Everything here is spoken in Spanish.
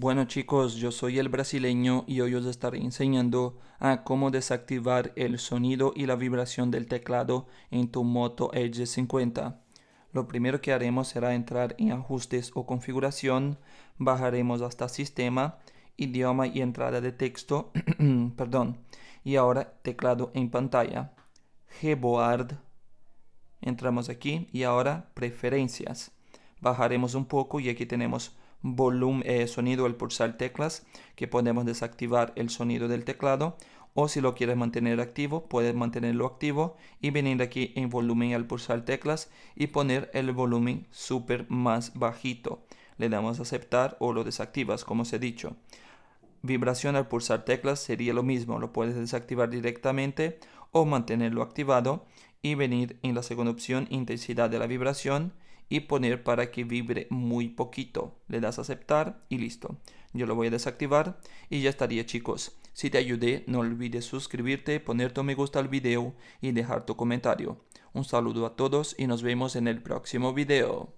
Bueno chicos, yo soy el brasileño y hoy os estaré enseñando a cómo desactivar el sonido y la vibración del teclado en tu Moto Edge 50. Lo primero que haremos será entrar en ajustes o configuración, bajaremos hasta sistema, idioma y entrada de texto, perdón, y ahora teclado en pantalla. Gboard, entramos aquí y ahora preferencias. Bajaremos un poco y aquí tenemos volumen, eh, sonido al pulsar teclas, que podemos desactivar el sonido del teclado. O si lo quieres mantener activo, puedes mantenerlo activo y venir aquí en volumen al pulsar teclas y poner el volumen súper más bajito. Le damos a aceptar o lo desactivas, como os he dicho. Vibración al pulsar teclas sería lo mismo, lo puedes desactivar directamente o mantenerlo activado y venir en la segunda opción intensidad de la vibración y poner para que vibre muy poquito. Le das a aceptar y listo. Yo lo voy a desactivar y ya estaría chicos. Si te ayudé, no olvides suscribirte, poner tu me gusta al video y dejar tu comentario. Un saludo a todos y nos vemos en el próximo video.